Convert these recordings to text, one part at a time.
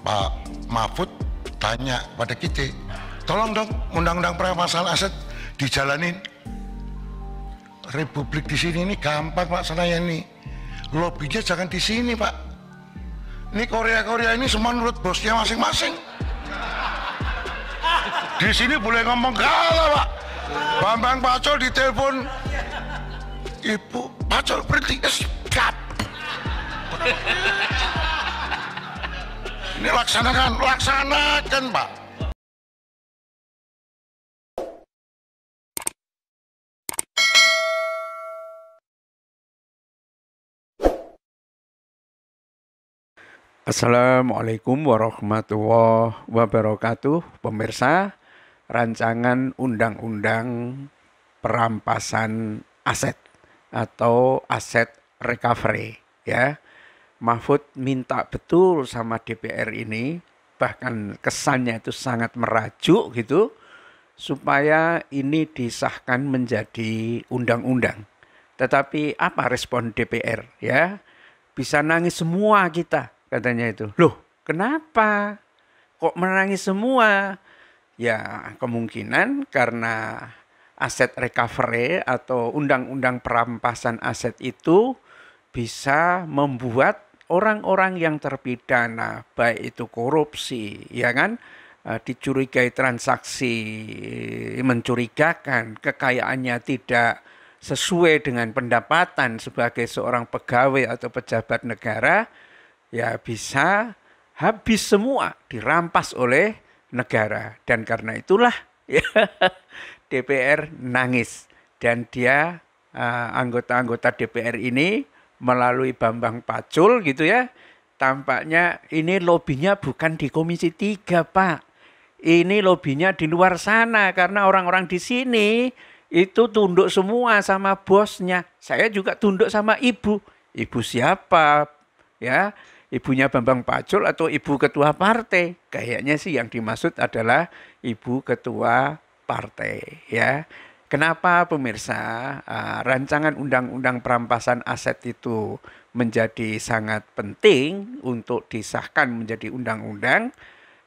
Pak Mahfud tanya pada kita, tolong dong undang-undang permasalahan aset dijalanin. Republik di sini ini gampang Pak Senayan ini. Lobbynya jangan di sini Pak. Ini Korea-Korea ini semua menurut bosnya masing-masing. Di sini boleh ngomong kalah Pak. Bambang Pacol ditelepon Ibu Pacol berhenti Eskap ini laksanakan, laksanakan Pak. Assalamualaikum warahmatullahi wabarakatuh Pemirsa, rancangan undang-undang perampasan aset atau aset recovery ya Mahfud minta betul sama DPR ini, bahkan kesannya itu sangat merajuk gitu, supaya ini disahkan menjadi undang-undang. Tetapi apa respon DPR ya? Bisa nangis semua kita katanya itu. Loh, kenapa? Kok menangis semua? Ya, kemungkinan karena aset recovery atau undang-undang perampasan aset itu bisa membuat orang-orang yang terpidana baik itu korupsi ya kan eh, dicurigai transaksi mencurigakan kekayaannya tidak sesuai dengan pendapatan sebagai seorang pegawai atau pejabat negara ya bisa habis semua dirampas oleh negara dan karena itulah ya, DPR nangis dan dia eh, anggota-anggota anggota -anggota DPR ini melalui Bambang Pacul gitu ya. Tampaknya ini lobinya bukan di Komisi 3, Pak. Ini lobinya di luar sana karena orang-orang di sini itu tunduk semua sama bosnya. Saya juga tunduk sama ibu. Ibu siapa? Ya, ibunya Bambang Pacul atau ibu ketua partai. Kayaknya sih yang dimaksud adalah ibu ketua partai, ya. Kenapa pemirsa uh, rancangan undang-undang perampasan aset itu menjadi sangat penting untuk disahkan menjadi undang-undang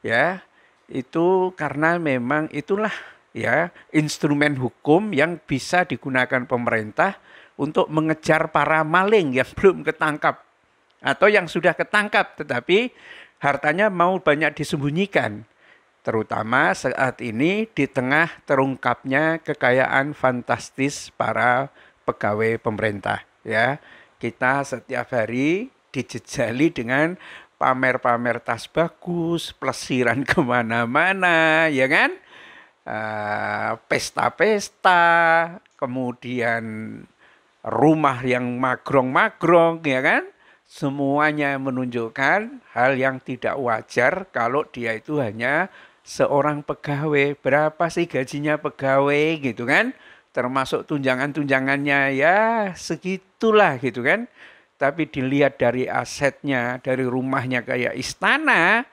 ya itu karena memang itulah ya instrumen hukum yang bisa digunakan pemerintah untuk mengejar para maling yang belum ketangkap atau yang sudah ketangkap tetapi hartanya mau banyak disembunyikan terutama saat ini di tengah terungkapnya kekayaan fantastis para pegawai pemerintah ya. Kita setiap hari dijejali dengan pamer-pamer tas bagus, plesiran kemana-mana, ya kan? Eh, pesta-pesta, pesta kemudian rumah yang magrong-magrong, ya kan? Semuanya menunjukkan hal yang tidak wajar kalau dia itu hanya seorang pegawai, berapa sih gajinya pegawai gitu kan? Termasuk tunjangan-tunjangannya ya segitulah gitu kan. Tapi dilihat dari asetnya, dari rumahnya kayak istana,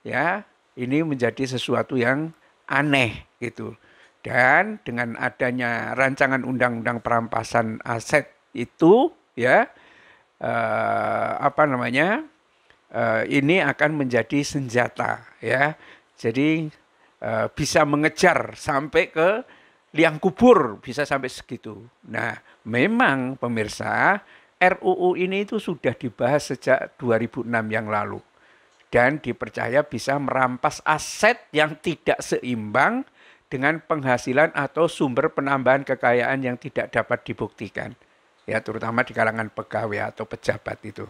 ya ini menjadi sesuatu yang aneh gitu. Dan dengan adanya rancangan undang-undang perampasan aset itu ya eh, apa namanya? Eh, ini akan menjadi senjata ya jadi eh, bisa mengejar sampai ke liang kubur bisa sampai segitu. Nah, memang pemirsa RUU ini itu sudah dibahas sejak 2006 yang lalu dan dipercaya bisa merampas aset yang tidak seimbang dengan penghasilan atau sumber penambahan kekayaan yang tidak dapat dibuktikan. Ya, terutama di kalangan pegawai atau pejabat itu.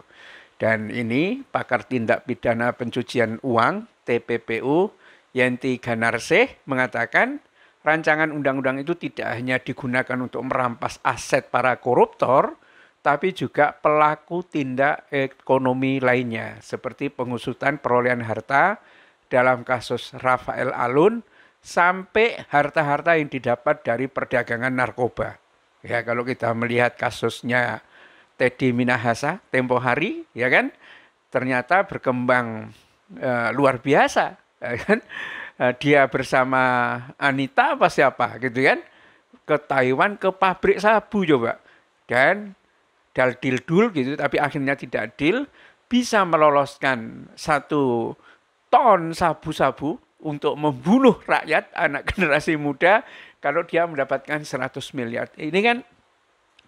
Dan ini pakar tindak pidana pencucian uang TPPU Yanti Ganarse mengatakan rancangan undang-undang itu tidak hanya digunakan untuk merampas aset para koruptor, tapi juga pelaku tindak ekonomi lainnya, seperti pengusutan perolehan harta dalam kasus Rafael Alun, sampai harta-harta yang didapat dari perdagangan narkoba. Ya, kalau kita melihat kasusnya Teddy Minahasa tempo hari, ya kan, ternyata berkembang uh, luar biasa ya kan uh, dia bersama Anita apa siapa gitu kan ke Taiwan ke pabrik sabu coba dan dal deal dul gitu tapi akhirnya tidak deal bisa meloloskan satu ton sabu-sabu untuk membunuh rakyat anak generasi muda kalau dia mendapatkan 100 miliar. Ini kan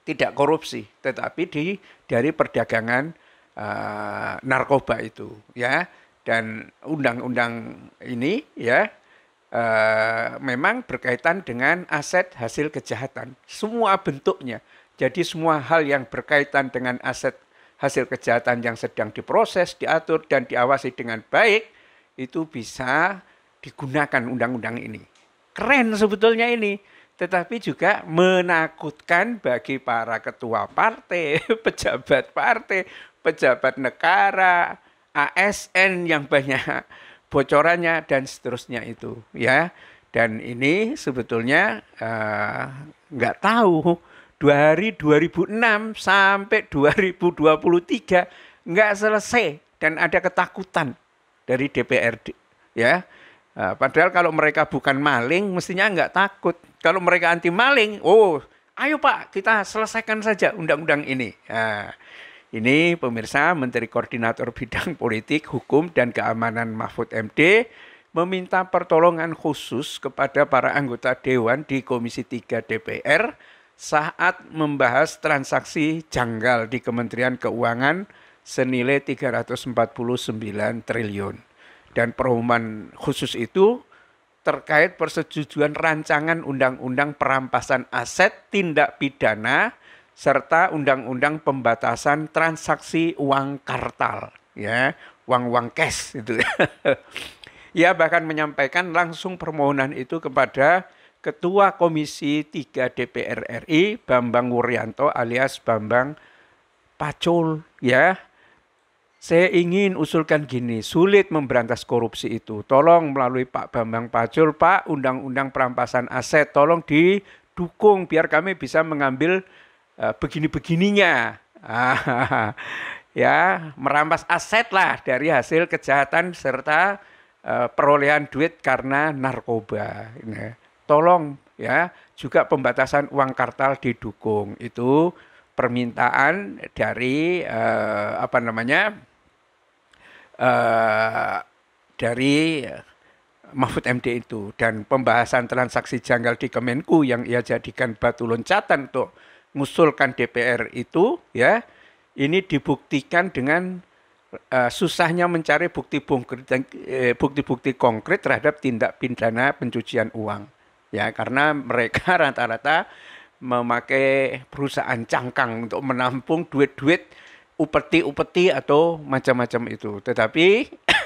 tidak korupsi, tetapi di dari perdagangan uh, narkoba itu, ya dan undang-undang ini ya uh, memang berkaitan dengan aset hasil kejahatan semua bentuknya jadi semua hal yang berkaitan dengan aset hasil kejahatan yang sedang diproses diatur dan diawasi dengan baik itu bisa digunakan undang-undang ini keren sebetulnya ini tetapi juga menakutkan bagi para ketua partai, pejabat partai, pejabat negara, ASN yang banyak bocorannya dan seterusnya itu ya. Dan ini sebetulnya uh, nggak tahu dari 2006 sampai 2023 nggak selesai dan ada ketakutan dari DPRD ya. uh, padahal kalau mereka bukan maling, mestinya nggak takut. Kalau mereka anti maling, oh, ayo Pak, kita selesaikan saja undang-undang ini. uh, ini pemirsa Menteri Koordinator Bidang Politik, Hukum, dan Keamanan Mahfud MD meminta pertolongan khusus kepada para anggota Dewan di Komisi 3 DPR saat membahas transaksi janggal di Kementerian Keuangan senilai 349 triliun. Dan perumahan khusus itu terkait persetujuan rancangan undang-undang perampasan aset tindak pidana serta undang-undang pembatasan transaksi uang kartal ya uang-uang cash itu ya bahkan menyampaikan langsung permohonan itu kepada ketua komisi 3 DPR RI Bambang Wuryanto alias Bambang Pacul ya saya ingin usulkan gini, sulit memberantas korupsi itu. Tolong melalui Pak Bambang Pacul, Pak, Undang-Undang Perampasan Aset, tolong didukung biar kami bisa mengambil Eh, begini-begininya. Ah, ya, merampas aset lah dari hasil kejahatan serta eh, perolehan duit karena narkoba. Tolong ya, juga pembatasan uang kartal didukung. Itu permintaan dari eh, apa namanya? Eh, dari Mahfud MD itu dan pembahasan transaksi janggal di Kemenku yang ia jadikan batu loncatan untuk mengusulkan DPR itu ya ini dibuktikan dengan uh, susahnya mencari eh, bukti-bukti konkret terhadap tindak pidana pencucian uang ya karena mereka rata-rata memakai perusahaan cangkang untuk menampung duit-duit upeti-upeti atau macam-macam itu. Tetapi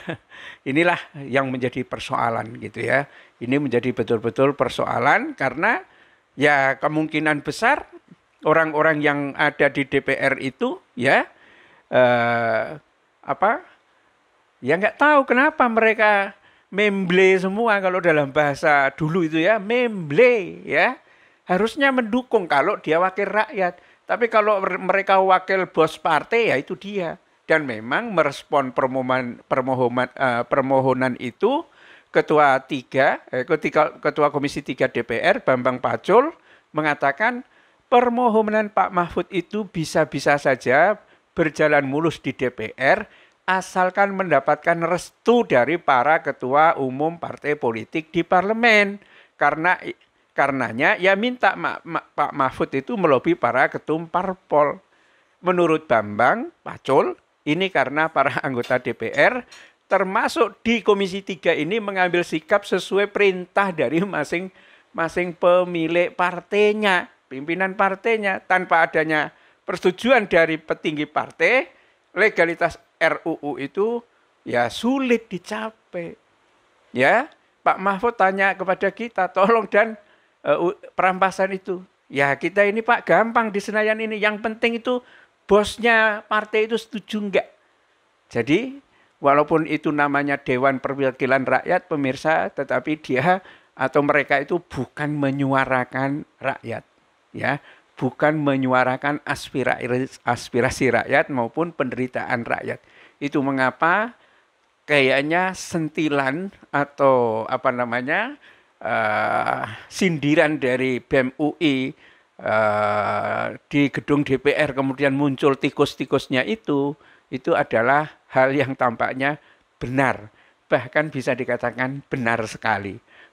inilah yang menjadi persoalan gitu ya. Ini menjadi betul-betul persoalan karena ya kemungkinan besar orang-orang yang ada di DPR itu ya eh, apa ya nggak tahu kenapa mereka memble semua kalau dalam bahasa dulu itu ya memble ya harusnya mendukung kalau dia wakil rakyat tapi kalau mereka wakil bos partai ya itu dia dan memang merespon permohonan permohonan uh, eh, permohonan itu ketua tiga eh, ketika ketua komisi tiga DPR Bambang Pacul mengatakan permohonan Pak Mahfud itu bisa-bisa saja berjalan mulus di DPR asalkan mendapatkan restu dari para ketua umum partai politik di parlemen karena karenanya ya minta Ma, Ma, Pak Mahfud itu melobi para ketum parpol. Menurut Bambang Pacul, ini karena para anggota DPR termasuk di Komisi 3 ini mengambil sikap sesuai perintah dari masing-masing pemilik partainya pimpinan partainya tanpa adanya persetujuan dari petinggi partai, legalitas RUU itu ya sulit dicapai. Ya, Pak Mahfud tanya kepada kita, tolong dan uh, perampasan itu. Ya kita ini Pak gampang di Senayan ini, yang penting itu bosnya partai itu setuju enggak. Jadi walaupun itu namanya Dewan Perwakilan Rakyat pemirsa, tetapi dia atau mereka itu bukan menyuarakan rakyat ya bukan menyuarakan aspirasi, aspirasi rakyat maupun penderitaan rakyat. Itu mengapa kayaknya sentilan atau apa namanya uh, sindiran dari BEM UI uh, eh, di gedung DPR kemudian muncul tikus-tikusnya itu itu adalah hal yang tampaknya benar bahkan bisa dikatakan benar sekali.